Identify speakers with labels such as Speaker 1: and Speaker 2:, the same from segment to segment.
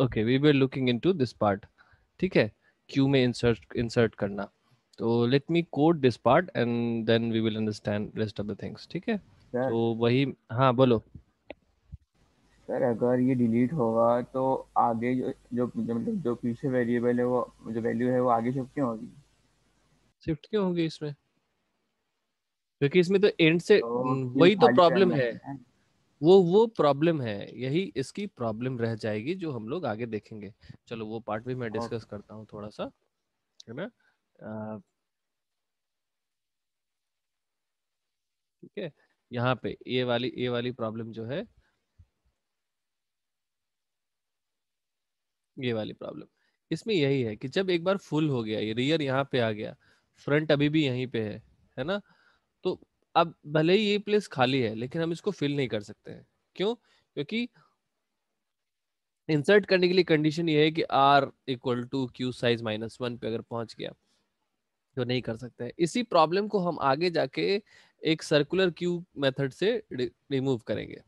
Speaker 1: Okay we were looking into this part ठीक है queue में इंसर्ट इंसर्ट करना तो let me code this part and then we will understand rest of the things ठीक है तो वही हाँ बोलो सर अगर ये डिलीट होगा तो आगे जो जो मतलब जो पीछे वेरिएबल है वो जो वैल्यू है वो आगे शिफ्ट क्यों होगी शिफ्ट क्यों होगी इसमें क्योंकि इसमें तो एंड से तो वही तो प्रॉब्लम है, है। वो वो प्रॉब्लम है यही इसकी प्रॉब्लम रह जाएगी जो हम लोग आगे देखेंगे चलो वो पार्ट भी मैं डिस्कस करता हूँ थोड़ा सा है ना ठीक है यहाँ पे ये वाली ये वाली प्रॉब्लम जो है ये वाली प्रॉब्लम इसमें यही है कि जब एक बार फुल हो गया ये रियर यहाँ पे आ गया फ्रंट अभी भी यहीं पे है है ना अब भले ही ये प्लेस खाली है लेकिन हम इसको फिल नहीं कर सकते हैं क्यों क्योंकि इंसर्ट करने के लिए कंडीशन ये है कि R equal to queue size minus one पे अगर पहुंच गया तो नहीं कर सकते हैं इसी प्रॉब्लम को हम आगे जाके एक सर्कुलर क्यू मेथड से रिमूव करेंगे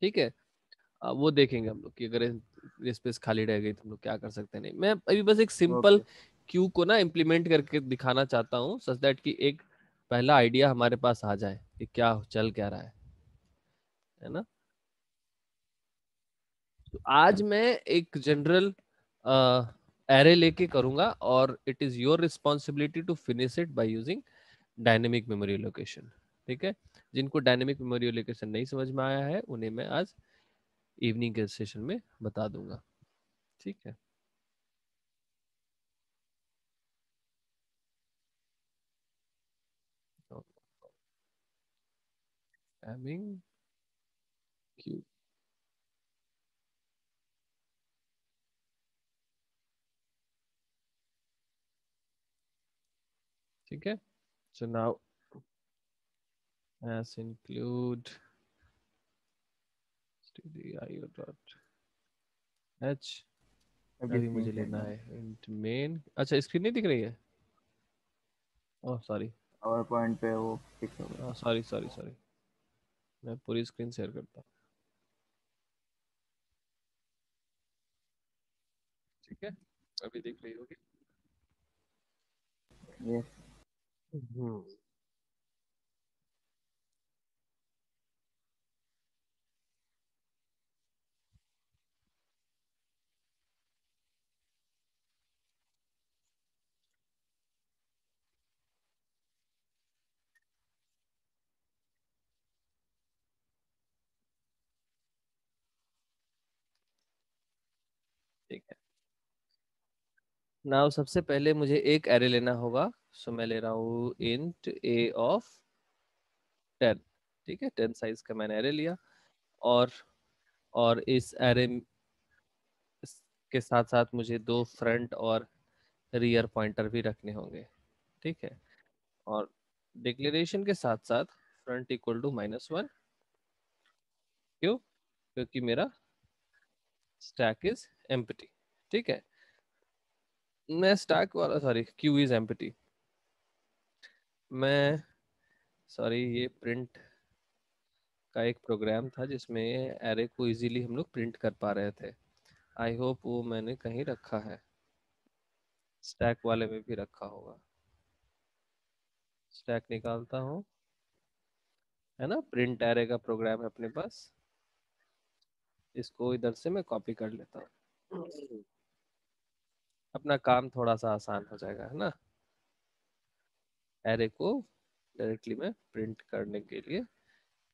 Speaker 1: ठीक है वो देखेंगे हम लोग कि अगर स्पेस खाली रह गई तो हम लोग क्या कर सकते हैं नहीं मैं अभी बस एक सिंपल क्यू को ना इम्प्लीमेंट करके दिखाना चाहता हूँ सच दैट कि एक पहला आइडिया हमारे पास आ जाए कि क्या चल क्या रहा है है ना तो आज मैं एक जनरल एरे लेके करूंगा और it is your responsibility to finish it by using dynamic memory location ठीक है जिनको डायनेमिक मेमोरी लोकेशन नहीं समझ में आया है उन्हें मैं आज इवनिंग के सेशन में बता दूंगा ठीक है having q. ठीक है so now as include stdio dot h अभी मुझे लेना है मेन अच्छा स्क्रीन नहीं दिख रही है ओह सॉरी पावर पॉइंट पे वो फिक्स सॉरी सॉरी सॉरी मैं पूरी स्क्रीन शेयर करता हूँ ठीक है अभी देख रही होगी हम्म ठीक है नाउ सबसे पहले मुझे एक एरे लेना होगा सो मैं ले रहा हूँ इंट ए ऑफ टेन ठीक है टेन साइज का मैंने एरे लिया और और इस एरे के साथ साथ मुझे दो फ्रंट और रियर पॉइंटर भी रखने होंगे ठीक है और डिक्लेरेशन के साथ साथ front equal to minus one क्यों क्योंकि मेरा स्टैक इज एम्पटी ठीक है मैं स्टैक वाला सॉरी क्यू इज एम्पटी मैं सॉरी ये प्रिंट का एक प्रोग्राम था जिसमें एरे को इजीली हम लोग प्रिंट कर पा रहे थे आई होप वो मैंने कहीं रखा है स्टैक वाले में भी रखा होगा स्टैक निकालता हूँ है ना प्रिंट एरे का प्रोग्राम है अपने पास इसको इधर से मैं कॉपी कर लेता हूँ हम्म। अपना काम थोड़ा सा आसान हो जाएगा है ना एरे को डायरेक्टली मैं प्रिंट करने के लिए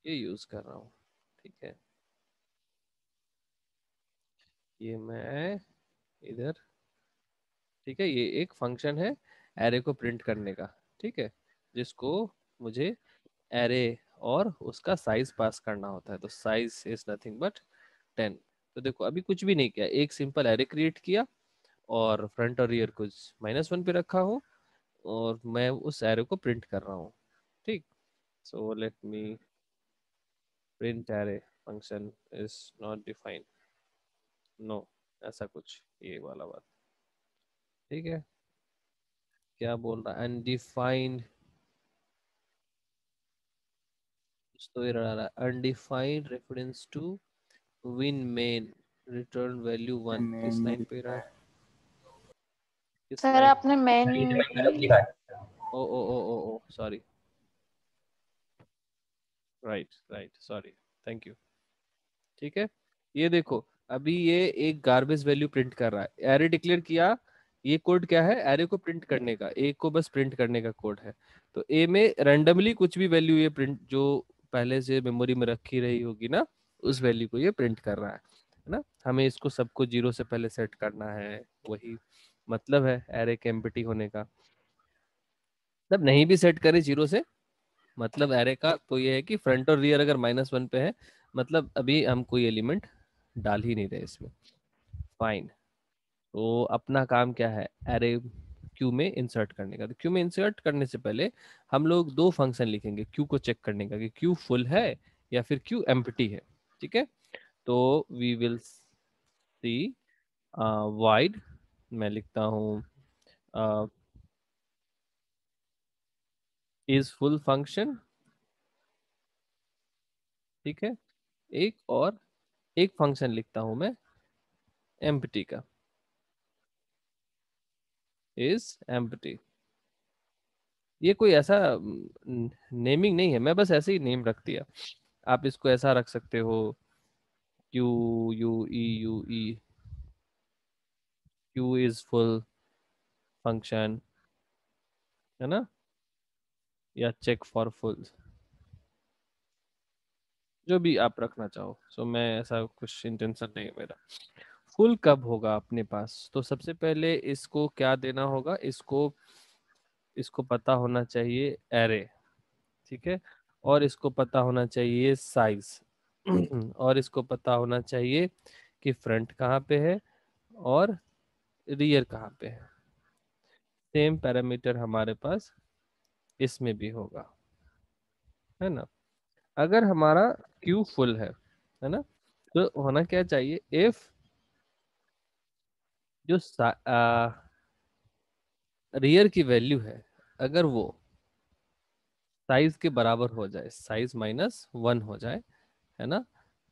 Speaker 1: ये यूज कर रहा हूँ ठीक है ये मैं इधर ठीक है ये एक फंक्शन है एरे को प्रिंट करने का ठीक है जिसको मुझे एरे और उसका साइज पास करना होता है तो size is nothing but ten तो देखो अभी कुछ भी नहीं किया एक सिंपल एरे क्रिएट किया और फ्रंट और रियर कुछ माइनस वन पे रखा हूँ और मैं उस एरे को प्रिंट कर रहा हूँ ठीक so let me print array function is not defined no ऐसा कुछ ये वाला बात ठीक है क्या बोल रहा तो है अनडिफाइंड तो ये रहा undefined reference to win main return value one किस लाइन पे रहा है सर आपने main oh oh oh oh oh sorry right right sorry thank you ठीक है ये देखो अभी ये एक गार्बेज वैल्यू प्रिंट कर रहा है एरे डिक्लेयर किया ये कोड क्या है एरे को प्रिंट करने का ए को बस प्रिंट करने का कोड है तो ए में रैंडमली कुछ भी वैल्यू ये प्रिंट जो पहले से मेमोरी में रखी रही होगी ना उस वैल्यू को ये प्रिंट कर रहा है है ना हमें इसको सबको जीरो से पहले सेट करना है वही मतलब है एरे के एम्पिटी होने का जब मतलब नहीं भी सेट करें जीरो से मतलब एरे का तो ये है कि फ्रंट और रियर अगर माइनस वन पे है मतलब अभी हम कोई एलिमेंट डाल ही नहीं रहे इसमें फाइन तो अपना काम क्या है एरे क्यू में इंसर्ट करने का तो क्यू में इंसर्ट करने से पहले हम लोग दो फंक्शन लिखेंगे क्यू को चेक करने का कि क्यू फुल है या फिर क्यू एम्पटी है ठीक है तो वी विल सी वाइड मैं लिखता हूं इज फुल फंक्शन ठीक है एक और एक फंक्शन लिखता हूं मैं एम्पटी का इज एम्पटी ये कोई ऐसा नेमिंग mm, नहीं है मैं बस ऐसे ही नेम रख दिया आप इसको ऐसा रख सकते हो Q U E U E queue is full function है ना या चेक फॉर फुल जो भी आप रखना चाहो सो so, मैं ऐसा कुछ इंटेंशन नहीं है मेरा फुल कब होगा अपने पास तो सबसे पहले इसको क्या देना होगा इसको इसको पता होना चाहिए एरे ठीक है और इसको पता होना चाहिए साइज और इसको पता होना चाहिए कि फ्रंट कहाँ पे है और रियर कहाँ पे है सेम पैरामीटर हमारे पास इसमें भी होगा है ना अगर हमारा क्यू फुल है है ना तो होना क्या चाहिए इफ जो रियर की वैल्यू है अगर वो साइज के बराबर हो जाए साइज माइनस वन हो जाए है ना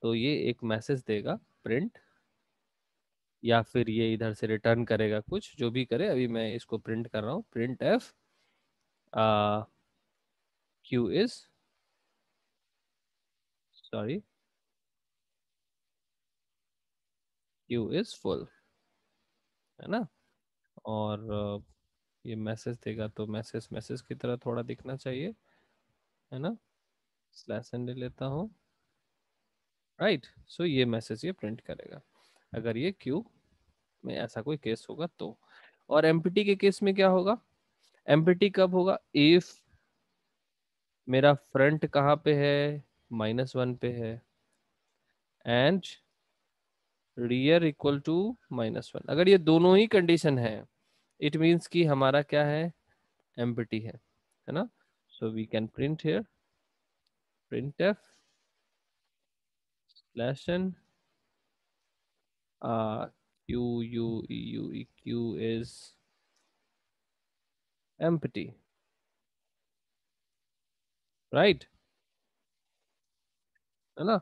Speaker 1: तो ये एक मैसेज देगा प्रिंट या फिर ये इधर से रिटर्न करेगा कुछ जो भी करे अभी मैं इसको प्रिंट कर रहा हूँ printf queue is sorry queue is full है ना और ये मैसेज देगा तो मैसेज मैसेज की तरह थोड़ा दिखना चाहिए है ना स्लैश एंडे लेता हूँ राइट सो ये मैसेज ये प्रिंट करेगा अगर ये क्यू में ऐसा कोई केस होगा तो और एमपीटी के केस में क्या होगा एमपीटी कब होगा इफ मेरा फ्रंट कहाँ पे है माइनस वन पे है and rear equal to minus one अगर ये दोनों ही कंडीशन है इट मींस कि हमारा क्या है एमपीटी है है ना So we can print here, printf slash n uh, q u e u e q is empty, right? है ना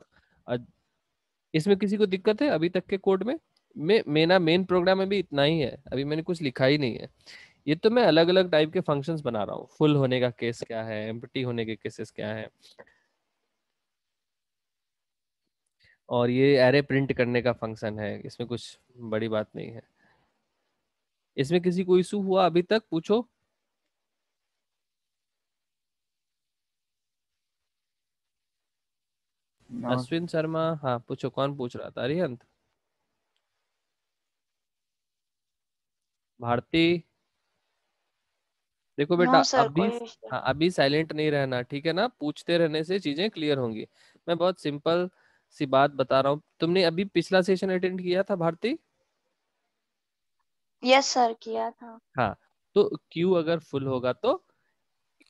Speaker 1: इसमें किसी को दिक्कत है अभी तक के कोड में मे मेरा मेन प्रोग्राम में भी इतना ही है अभी मैंने कुछ लिखा ही नहीं है ये तो मैं अलग अलग टाइप के फंक्शंस बना रहा हूँ फुल होने का केस क्या है एम्पटी होने के केसेस क्या है और ये एरे प्रिंट करने का फंक्शन है इसमें कुछ बड़ी बात नहीं है इसमें किसी को इशू हुआ अभी तक पूछो हाँ। अश्विन शर्मा हाँ पूछो कौन पूछ रहा था अरिहंत भारती देखो बेटा no, अभी हाँ, अभी साइलेंट नहीं रहना ठीक है ना पूछते रहने से चीजें क्लियर होंगी मैं बहुत सिंपल सी बात बता रहा हूँ तुमने अभी पिछला सेशन अटेंड किया था भारती यस yes, सर किया था हाँ तो क्यू अगर फुल होगा तो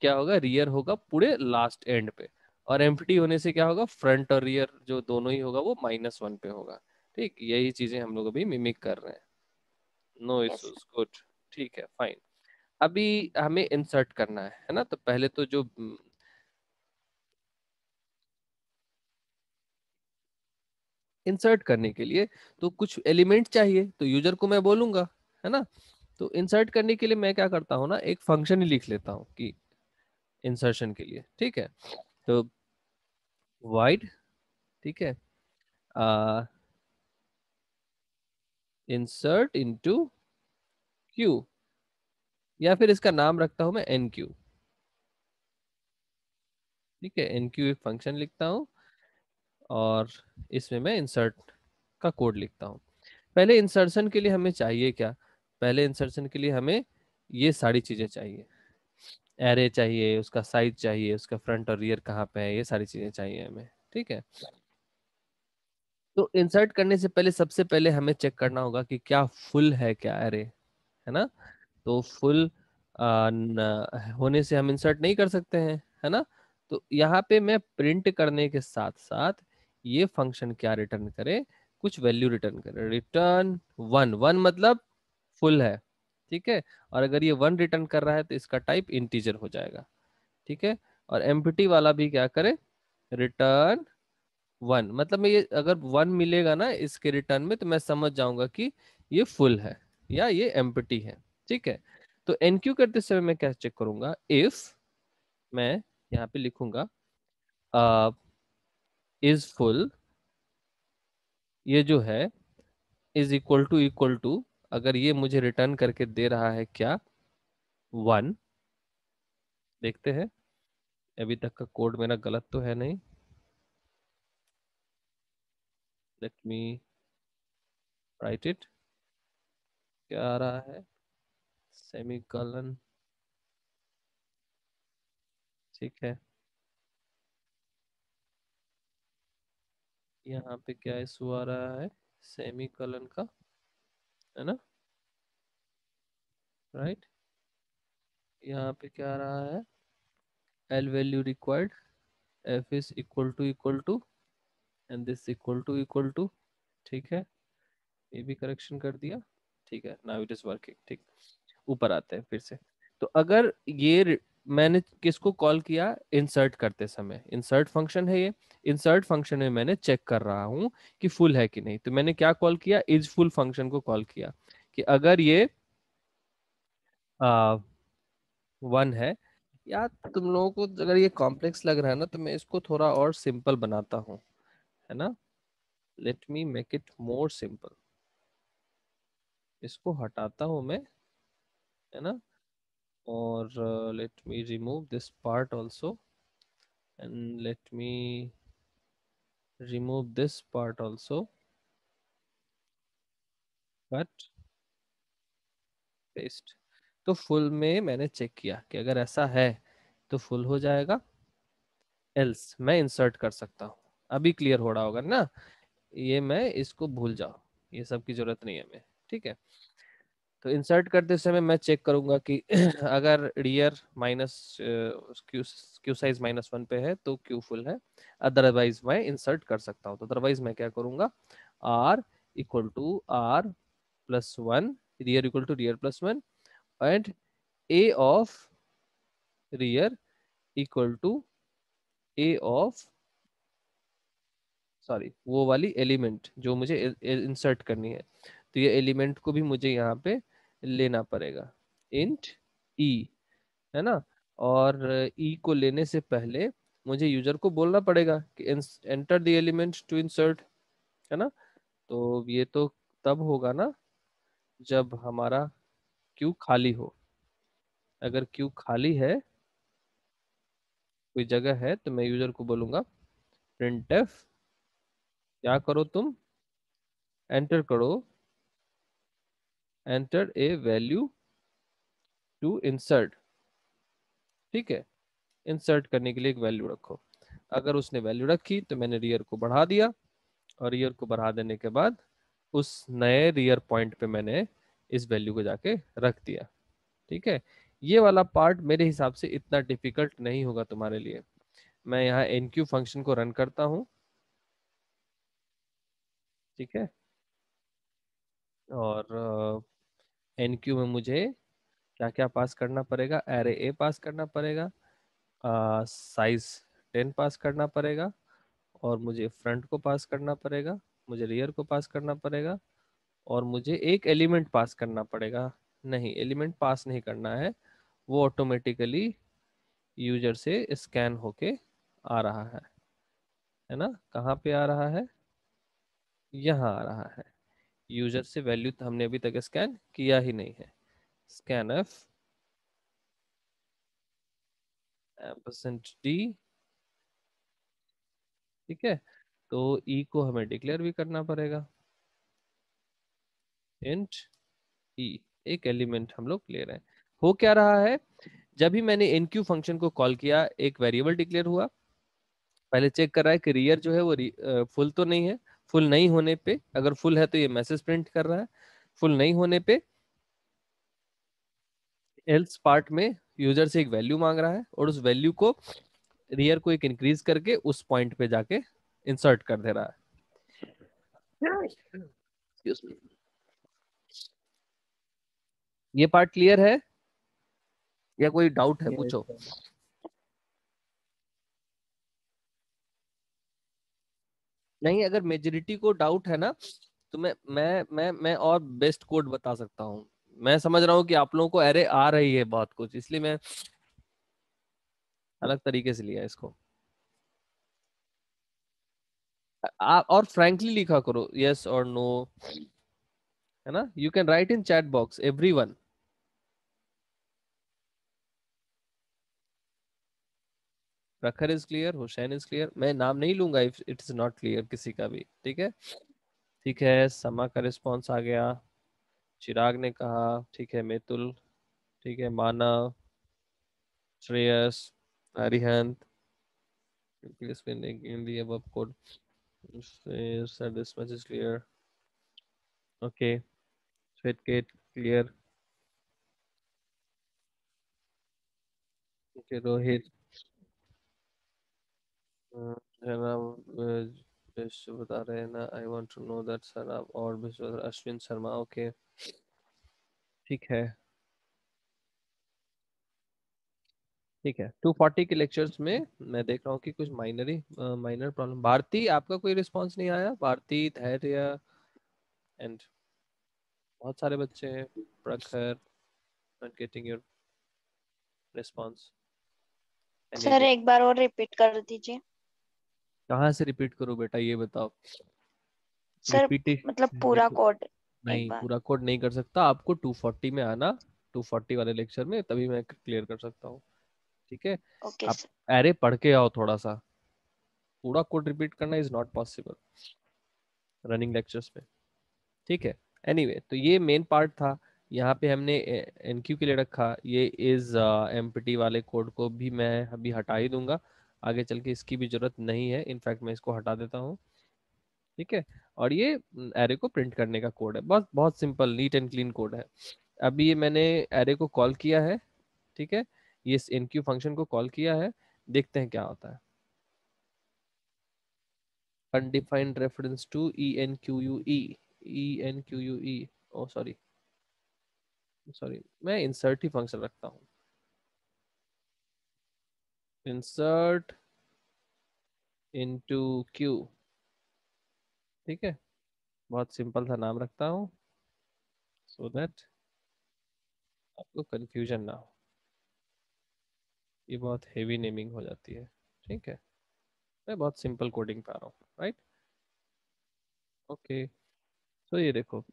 Speaker 1: क्या होगा रियर होगा पूरे लास्ट एंड पे और एम होने से क्या होगा फ्रंट और रियर जो दोनों ही होगा वो माइनस वन पे होगा ठीक यही चीजें हम लोग अभी मिमिक कर रहे हैं नो इशूज गुड ठीक है फाइन अभी हमें इंसर्ट करना है है ना तो पहले तो जो इंसर्ट हम्म, करने के लिए तो कुछ एलिमेंट चाहिए तो यूजर को मैं बोलूंगा है ना तो इंसर्ट करने के लिए मैं क्या करता हूँ ना एक फंक्शन ही लिख लेता हूं कि इंसर्शन के लिए ठीक है तो वाइड ठीक है इंसर्ट इनटू क्यू या फिर इसका नाम रखता हूं मैं एन क्यू ठीक है एन क्यू एक फंक्शन लिखता हूँ और इसमें मैं इंसर्ट का कोड लिखता हूँ पहले इंसर्शन के लिए हमें चाहिए क्या पहले इंसर्शन के लिए हमें ये सारी चीज़ें चाहिए एरे चाहिए उसका साइज चाहिए उसका फ्रंट और रियर कहाँ पे है ये सारी चीज़ें चाहिए हमें ठीक है तो इंसर्ट करने से पहले सबसे पहले हमें चेक करना होगा कि क्या फुल है क्या एरे है ना तो फुल होने से हम इंसर्ट नहीं कर सकते हैं है ना तो यहाँ पे मैं प्रिंट करने के साथ साथ ये फंक्शन क्या रिटर्न करे कुछ वैल्यू रिटर्न करे रिटर्न वन वन मतलब फुल है ठीक है और अगर ये वन रिटर्न कर रहा है तो इसका टाइप इंटीजर हो जाएगा ठीक है और एम वाला भी क्या करे रिटर्न वन मतलब मैं ये अगर वन मिलेगा ना इसके रिटर्न में तो मैं समझ जाऊंगा कि ये फुल है या ये एम्पटी है ठीक है तो NQ करते समय मैं क्या चेक करूंगा इफ मैं यहाँ पे लिखूंगा इज फुल ये जो है is equal to equal to अगर ये मुझे रिटर्न करके दे रहा है क्या वन देखते हैं अभी तक का कोड मेरा गलत तो है नहीं लेट मी राइट इट क्या आ रहा है सेमिकॉलन ठीक है यहाँ पे क्या इशू आ रहा है सेमिकलन का है ना राइट right? यहाँ पे क्या आ रहा है L value required if is equal to equal to and this equal to equal to ठीक है ये भी करेक्शन कर दिया ठीक है नाउ इट इज वर्किंग ठीक ऊपर आते हैं फिर से तो अगर ये मैंने किसको कॉल किया इंसर्ट करते समय इंसर्ट फंक्शन है ये इंसर्ट फंक्शन में मैंने चेक कर रहा हूँ कि फुल है कि नहीं तो मैंने क्या कॉल किया इज फुल फंक्शन को कॉल किया कि अगर ये वन है या तुम लोगों को अगर ये कॉम्प्लेक्स लग रहा है ना तो मैं इसको थोड़ा और सिंपल बनाता हूँ है ना let me make it more simple इसको हटाता हूँ मैं है ना और let me remove this part part and let me remove this part part but paste तो फुल में मैंने चेक किया कि अगर ऐसा है तो फुल हो जाएगा एल्स मैं इंसर्ट कर सकता हूँ अभी क्लियर हो रहा होगा ना ये मैं इसको भूल जाऊ ये सब की जरूरत नहीं है मैं ठीक है तो इंसर्ट करते समय मैं चेक करूंगा कि अगर rear minus queue size minus one पे है तो क्यू फुल है अदरवाइज मैं इंसर्ट कर सकता हूँ तो अदरवाइज मैं क्या करूंगा R equal to R plus one rear equal to rear plus one and A of rear equal to A of sorry वो वाली एलिमेंट जो मुझे इंसर्ट करनी है तो ये एलिमेंट को भी मुझे यहाँ पे लेना पड़ेगा इंट ई e, है ना और ई e को लेने से पहले मुझे यूजर को बोलना पड़ेगा कि enter the element to insert है ना तो ये तो तब होगा ना जब हमारा क्यू खाली हो अगर क्यू खाली है कोई जगह है तो मैं यूजर को बोलूंगा प्रिंट क्या करो तुम एंटर करो enter a value to insert ठीक है इंसर्ट करने के लिए एक वैल्यू रखो अगर उसने वैल्यू रखी तो मैंने रियर को बढ़ा दिया और रियर को बढ़ा देने के बाद उस नए रियर पॉइंट पे मैंने इस वैल्यू को जाके रख दिया ठीक है ये वाला पार्ट मेरे हिसाब से इतना डिफिकल्ट नहीं होगा तुम्हारे लिए मैं यहाँ एन क्यू फंक्शन को रन करता हूँ ठीक है और एन क्यू में मुझे क्या क्या पास करना पड़ेगा एरे ए पास करना पड़ेगा साइज टेन पास करना पड़ेगा और मुझे फ्रंट को पास करना पड़ेगा मुझे रियर को पास करना पड़ेगा और मुझे एक एलिमेंट पास करना पड़ेगा नहीं एलिमेंट पास नहीं करना है वो ऑटोमेटिकली यूजर से स्कैन होके आ रहा है है ना कहाँ पे आ रहा है यहाँ आ रहा है यूजर से वैल्यू तो हमने अभी तक स्कैन किया ही नहीं है स्कैन एफ एमसेंट डी ठीक है तो ई e को हमें डिक्लेयर भी करना पड़ेगा इंट ई e, एक एलिमेंट हम लोग ले रहे हैं हो क्या रहा है जब भी मैंने इनक्यू फंक्शन को कॉल किया एक वेरिएबल डिक्लेयर हुआ पहले चेक कर रहा है कि रियर जो है वो फुल तो नहीं है फुल नहीं होने पे अगर फुल है तो ये मैसेज प्रिंट कर रहा है फुल नहीं होने पे एल्स पार्ट में यूजर से एक वैल्यू मांग रहा है और उस वैल्यू को रियर को एक इंक्रीज करके उस पॉइंट पे जाके इंसर्ट कर दे रहा है ये पार्ट क्लियर है या कोई डाउट है पूछो नहीं अगर मेजोरिटी को डाउट है ना तो मैं मैं मैं मैं और बेस्ट कोड बता सकता हूँ मैं समझ रहा हूँ कि आप लोगों को अरे आ रही है बहुत कुछ इसलिए मैं अलग तरीके से लिया इसको आ, और फ्रेंकली लिखा करो यस और नो है ना you can write in chat box everyone Prakhar is clear Hussain is clear मैं नाम नहीं लूंगा if it is not clear किसी का भी ठीक है ठीक है समा का रिस्पॉन्स आ गया चिराग ने कहा ठीक है मेतुल ठीक है मानव श्रेयस हरिहंत रोहित सर आप विश्व बता रहे हैं ना I want to know that sir आप और विश्व अश्विन शर्मा ओके ठीक है ठीक है टू फोर्टी के लेक्चर्स में मैं देख रहा हूँ कि कुछ माइनरी माइनर प्रॉब्लम भारती आपका कोई रिस्पांस नहीं आया भारती धैर्य एंड बहुत सारे बच्चे हैं Prakhar not getting your response sir एक बार और रिपीट कर दीजिए कहाँ से रिपीट करो बेटा ये बताओ सर मतलब पूरा कोड नहीं पूरा कोड नहीं कर सकता आपको 240 में आना 240 वाले लेक्चर में तभी मैं क्लियर कर सकता हूँ ठीक है आप एरे पढ़ के आओ थोड़ा सा पूरा कोड रिपीट करना is not possible running lectures में ठीक है एनीवे anyway, तो ये मेन पार्ट था यहाँ पे हमने एनक्यू के लिए रखा ये इज एम uh, वाले कोड को भी मैं अभी हटा ही दूंगा आगे चल के इसकी भी जरूरत नहीं है इनफैक्ट मैं इसको हटा देता हूँ ठीक है और ये एरे को प्रिंट करने का कोड है बहुत बहुत simple neat and clean code है अभी ये मैंने एरे को कॉल किया है ठीक है ये इस इनक्यू फंक्शन को कॉल किया है देखते हैं क्या होता है undefined reference to E N E N Q U E oh sorry sorry मैं इंसर्ट ही फंक्शन रखता हूँ insert into क्यू ठीक है बहुत सिंपल सा नाम रखता हूँ सो दैट आपको कंफ्यूजन ना हो ये बहुत हेवी नेमिंग हो जाती है ठीक है मैं बहुत सिंपल कोडिंग पा रहा हूँ राइट ओके सो ये देखो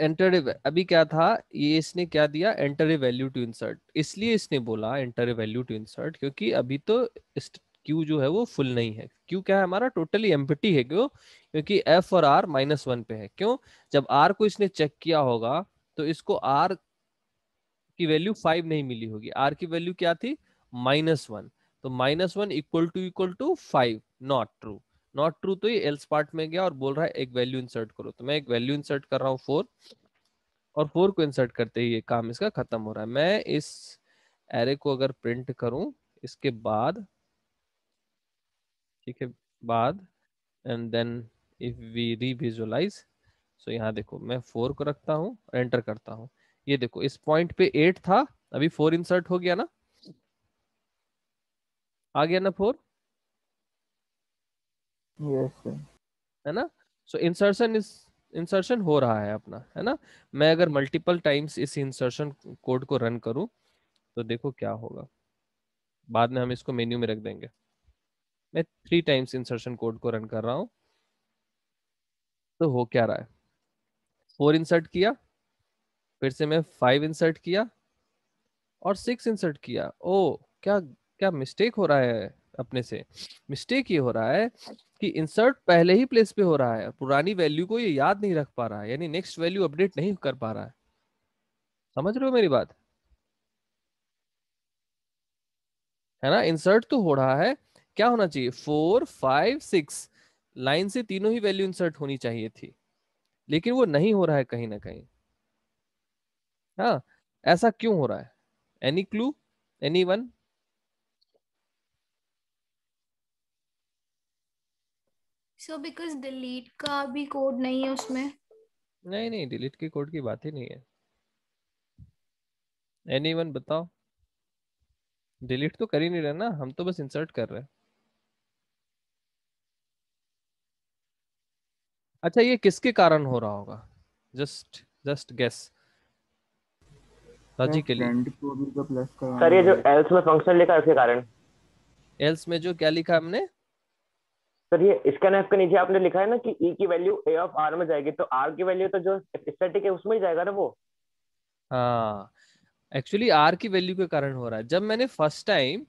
Speaker 1: एंटर अभी क्या था ये इसने क्या दिया enter a value to insert इसलिए इसने बोला enter a value to insert क्योंकि अभी तो क्यू जो है वो फुल नहीं है क्यू क्या है हमारा टोटली एम्पटी है क्यों क्योंकि एफ और आर माइनस वन पे है क्यों जब आर को इसने चेक किया होगा तो इसको आर की वैल्यू फाइव नहीं मिली होगी आर की वैल्यू क्या थी माइनस वन तो minus one equal to equal to five not true not true तो ये एल्स पार्ट में गया और बोल रहा है एक वैल्यू इंसर्ट करो तो मैं एक वैल्यू इंसर्ट कर रहा हूँ फोर और फोर को इंसर्ट करते ही ये काम इसका खत्म हो रहा है मैं इस एरे को अगर प्रिंट करूं इसके बाद ठीक है बाद and then if we revisualize so यहाँ देखो मैं फोर को रखता हूँ एंटर करता हूँ ये देखो इस पॉइंट पे एट था अभी फोर इंसर्ट हो गया ना आ गया ना फोर है ना सो इंसर्शन इज इंसर्शन हो रहा है अपना है ना मैं अगर मल्टीपल टाइम्स इस इंसर्शन कोड को रन करूं तो देखो क्या होगा बाद में हम इसको मेन्यू में रख देंगे मैं थ्री टाइम्स इंसर्शन कोड को रन कर रहा हूं तो हो क्या रहा है फोर इंसर्ट किया फिर से मैं फाइव इंसर्ट किया और सिक्स इंसर्ट किया ओ oh, क्या क्या मिस्टेक हो रहा है अपने से मिस्टेक ये हो रहा है कि इंसर्ट पहले ही प्लेस पे हो रहा है पुरानी वैल्यू को ये याद नहीं रख पा रहा है यानी नेक्स्ट वैल्यू अपडेट नहीं कर पा रहा है समझ रहे हो मेरी बात है ना इंसर्ट तो हो रहा है क्या होना चाहिए फोर फाइव सिक्स लाइन से तीनों ही वैल्यू इंसर्ट होनी चाहिए थी लेकिन वो नहीं हो रहा है कहीं ना कहीं हाँ ऐसा क्यों हो रहा है any clue anyone so because delete का भी कोड नहीं है उसमें नहीं नहीं डिलीट के कोड की बात ही नहीं है एनीवन बताओ डिलीट तो कर ही नहीं रहे ना हम तो बस इंसर्ट कर रहे हैं अच्छा ये किसके कारण हो रहा होगा जस्ट जस्ट गेस राजी के लिए तो सर ये जो एल्स में फंक्शन लिखा है उसके कारण एल्स में जो क्या लिखा हमने सर ये स्कैन एफ के नीचे आपने लिखा है ना कि ई e की वैल्यू ए ऑफ आर में जाएगी तो आर की वैल्यू तो जो स्टैटिक है उसमें ही जाएगा ना वो हाँ एक्चुअली आर की वैल्यू के कारण हो रहा है जब मैंने first time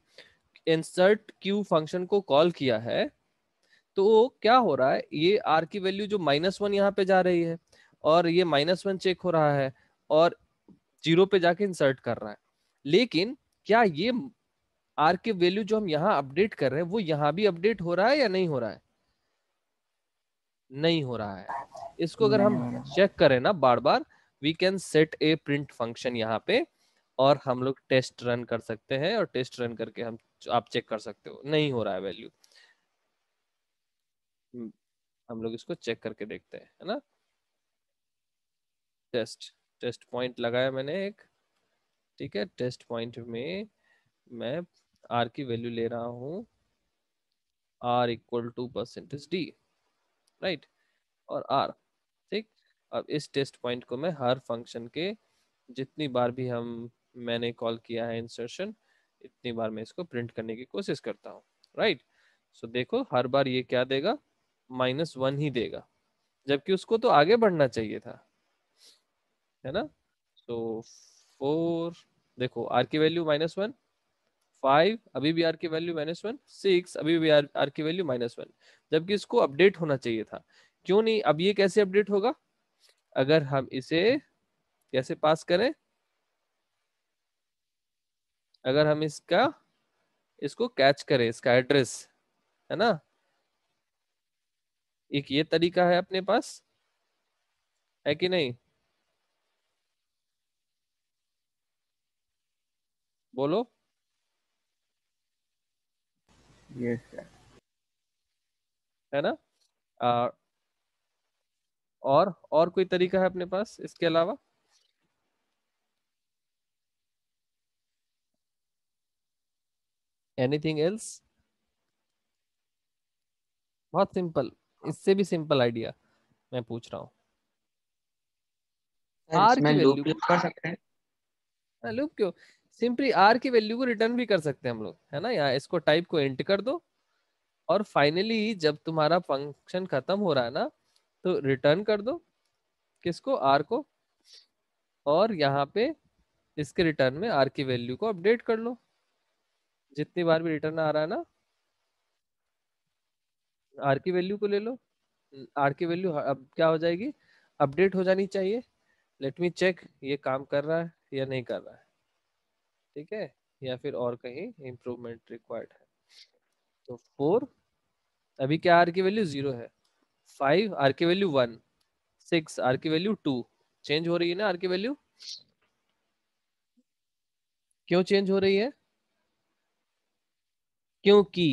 Speaker 1: insert queue function को कॉल किया है तो क्या हो रहा है ये आर की वैल्यू जो माइनस वन यहाँ पे जा रही है और ये माइनस वन चेक हो रहा है और जीरो पे जाके इंसर्ट कर रहा है लेकिन क्या ये आर के वैल्यू जो हम यहां अपडेट कर रहे हैं वो यहां भी अपडेट हो रहा है या नहीं हो रहा है नहीं हो रहा है इसको अगर हम चेक hmm. करें ना बार बार we can set a print function यहाँ पे और हम लोग टेस्ट रन कर सकते हैं और टेस्ट रन करके हम आप चेक कर सकते हो नहीं हो रहा है वैल्यू hmm. हम लोग इसको चेक करके देखते हैं है ना टेस्ट टेस्ट पॉइंट लगाया मैंने एक ठीक है टेस्ट पॉइंट में मैं आर की वैल्यू ले रहा हूँ R equal to percentage D right और आर ठीक अब इस टेस्ट पॉइंट को मैं हर फंक्शन के जितनी बार भी हम मैंने कॉल किया है इंसर्शन इतनी बार मैं इसको प्रिंट करने की कोशिश करता हूँ राइट सो देखो हर बार ये क्या देगा माइनस वन ही देगा जबकि उसको तो आगे बढ़ना चाहिए था है ना सो so, फोर देखो आर की वैल्यू माइनस वन फाइव अभी भी आर की वैल्यू माइनस वन सिक्स अभी भी आर आर की वैल्यू माइनस वन जबकि इसको अपडेट होना चाहिए था क्यों नहीं अब ये कैसे अपडेट होगा अगर हम इसे कैसे पास करें अगर हम इसका इसको कैच करें इसका एड्रेस है ना एक ये तरीका है अपने पास है कि नहीं बोलो यस है ना आ, और और कोई तरीका है अपने पास इसके अलावा एनीथिंग एल्स बहुत सिंपल इससे भी सिंपल आइडिया मैं पूछ रहा हूं आर की वैल्यू कर सकते हैं लूप हाँ, क्यों सिंपली आर की वैल्यू को रिटर्न भी कर सकते हैं हम लोग है ना यहाँ इसको टाइप को एंट कर दो और फाइनली जब तुम्हारा फंक्शन खत्म हो रहा है ना तो रिटर्न कर दो किसको आर को और यहाँ पे इसके रिटर्न में आर की वैल्यू को अपडेट कर लो जितनी बार भी रिटर्न आ रहा है ना आर की वैल्यू को ले लो आर की वैल्यू अब क्या हो जाएगी अपडेट हो जानी चाहिए लेट मी चेक ये काम कर रहा है या नहीं कर रहा है ठीक है या फिर और कहीं इम्प्रूवमेंट रिक्वायर्ड है तो फोर अभी क्या आर की वैल्यू जीरो है फाइव आर की वैल्यू वन सिक्स आर की वैल्यू टू चेंज हो रही है ना आर की वैल्यू क्यों चेंज हो रही है क्योंकि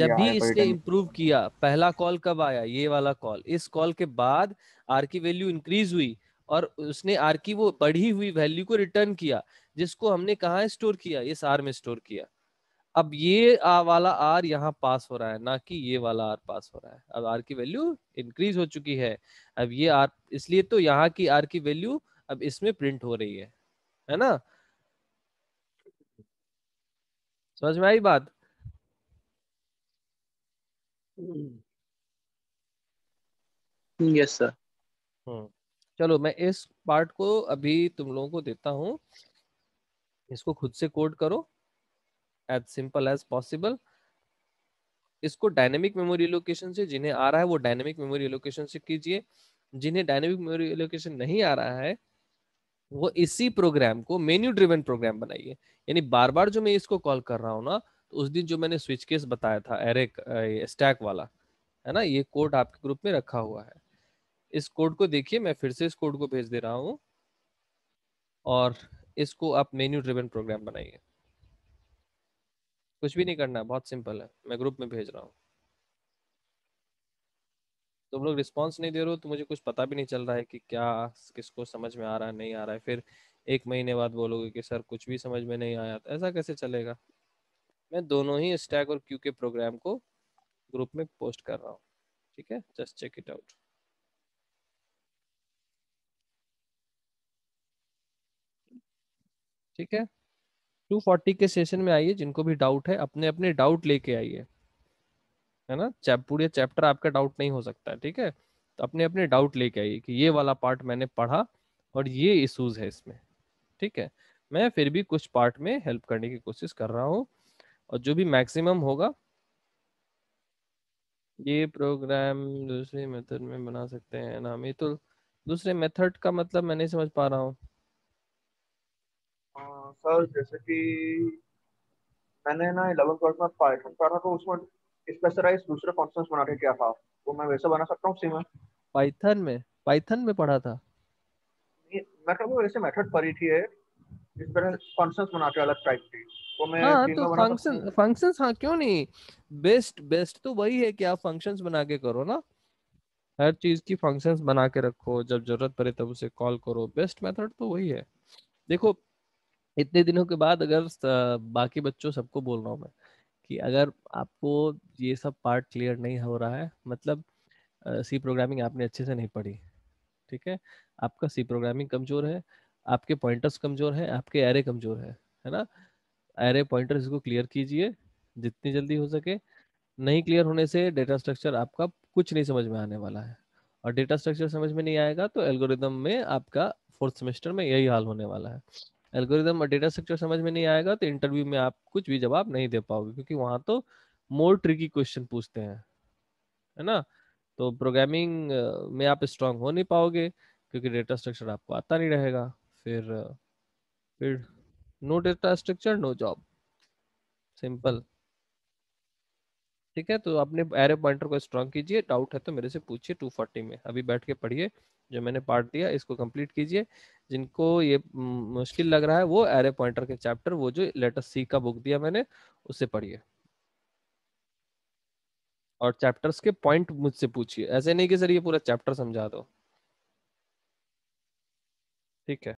Speaker 1: जब भी इसने इंप्रूव किया पहला कॉल कब आया ये वाला कॉल इस कॉल के बाद आर की वैल्यू इंक्रीज हुई और उसने आर की वो बढ़ी हुई वैल्यू को रिटर्न किया जिसको हमने कहा स्टोर किया इस आर में स्टोर किया अब ये आ वाला आर यहाँ पास हो रहा है ना कि ये वाला आर पास हो रहा है अब आर की वैल्यू इंक्रीज हो चुकी है अब ये आर इसलिए तो यहाँ की आर की वैल्यू अब इसमें प्रिंट हो रही है है ना समझ में आई बात यस सर हम्म चलो मैं इस पार्ट को अभी तुम लोगों को देता हूँ इसको खुद से कोड करो एज सिंपल एज पॉसिबल इसको डायनेमिक मेमोरी लोकेशन से जिन्हें आ रहा है वो डायनेमिक मेमोरी लोकेशन से कीजिए जिन्हें डायनेमिक मेमोरी लोकेशन नहीं आ रहा है वो इसी प्रोग्राम को मेन्यू ड्रिवन प्रोग्राम बनाइए यानी बार बार जो मैं इसको कॉल कर रहा हूँ ना तो उस दिन जो मैंने स्विच केस बताया था एरे स्टैक वाला है ना ये कोड आपके ग्रुप में रखा हुआ है इस कोड को देखिए मैं फिर से इस कोड को भेज दे रहा हूँ और इसको आप मेन्यू ड्रिवन प्रोग्राम बनाइए कुछ भी नहीं करना बहुत सिंपल है मैं ग्रुप में भेज रहा हूँ तुम लोग रिस्पांस नहीं दे रहे हो तो मुझे कुछ पता भी नहीं चल रहा है कि क्या किसको समझ में आ रहा है नहीं आ रहा है फिर एक महीने बाद बोलोगे कि सर कुछ भी समझ में नहीं आया तो ऐसा कैसे चलेगा मैं दोनों ही स्टैक और क्यू के प्रोग्राम को ग्रुप में पोस्ट कर रहा हूँ ठीक है जस्ट चेक इट आउट ठीक है 240 के सेशन में आइए जिनको भी डाउट है अपने अपने डाउट लेके आइए है ना चैप पूरे चैप्टर आपका डाउट नहीं हो सकता है ठीक है तो अपने अपने डाउट लेके आइए कि ये वाला पार्ट मैंने पढ़ा और ये इशूज है इसमें ठीक है मैं फिर भी कुछ पार्ट में हेल्प करने की कोशिश कर रहा हूँ और जो भी मैक्सिमम होगा ये प्रोग्राम दूसरे मेथड में बना सकते हैं ना मितुल तो दूसरे मेथड का मतलब मैं नहीं समझ पा रहा हूँ सर जैसे कि मैंने ना इलेवन ट्वेल्थ में पाइथन पढ़ा तो उसमें स्पेशलाइज दूसरे फंक्शंस बना के क्या था तो मैं वैसे बना सकता हूँ सी में पाइथन में पाइथन में पढ़ा था मैं कहूँ वैसे मेथड पढ़ी थी इस तरह फंक्शंस बना के अलग टाइप तो मैं हाँ तो फंक्शन फंक्शंस हाँ क्यों नहीं बेस्ट बेस्ट तो वही है कि आप फंक्शंस बना के करो ना हर चीज की फंक्शंस बना के रखो जब जरूरत पड़े तब उसे कॉल करो बेस्ट मेथड तो वही है देखो इतने दिनों के बाद अगर बाकी बच्चों सबको बोल रहा हूँ मैं कि अगर आपको ये सब पार्ट क्लियर नहीं हो रहा है मतलब सी प्रोग्रामिंग आपने अच्छे से नहीं पढ़ी ठीक है आपका सी प्रोग्रामिंग कमजोर है आपके पॉइंटर्स कमजोर है आपके एरे कमजोर है है ना एरे पॉइंटर्स इसको क्लियर कीजिए जितनी जल्दी हो सके नहीं क्लियर होने से डेटा स्ट्रक्चर आपका कुछ नहीं समझ में आने वाला है और डेटा स्ट्रक्चर समझ में नहीं आएगा तो एल्गोरिदम में आपका फोर्थ सेमेस्टर में यही हाल होने वाला है एल्गोरिदम और डेटा स्ट्रक्चर समझ में नहीं आएगा तो इंटरव्यू में आप कुछ भी जवाब नहीं दे पाओगे क्योंकि वहाँ तो मोर ट्रिकी क्वेश्चन पूछते हैं है ना तो प्रोग्रामिंग में आप स्ट्रांग हो नहीं पाओगे क्योंकि डेटा स्ट्रक्चर आपको आता नहीं रहेगा फिर फिर no data structure no job simple ठीक है तो अपने एरे पॉइंटर को स्ट्रांग कीजिए डाउट है तो मेरे से पूछिए 240 में अभी बैठ के पढ़िए जो मैंने पार्ट दिया इसको कंप्लीट कीजिए जिनको ये मुश्किल लग रहा है वो एरे पॉइंटर के चैप्टर वो जो लेटर सी का बुक दिया मैंने उससे पढ़िए और चैप्टर्स के पॉइंट मुझसे पूछिए ऐसे नहीं कि सर ये पूरा चैप्टर समझा दो ठीक है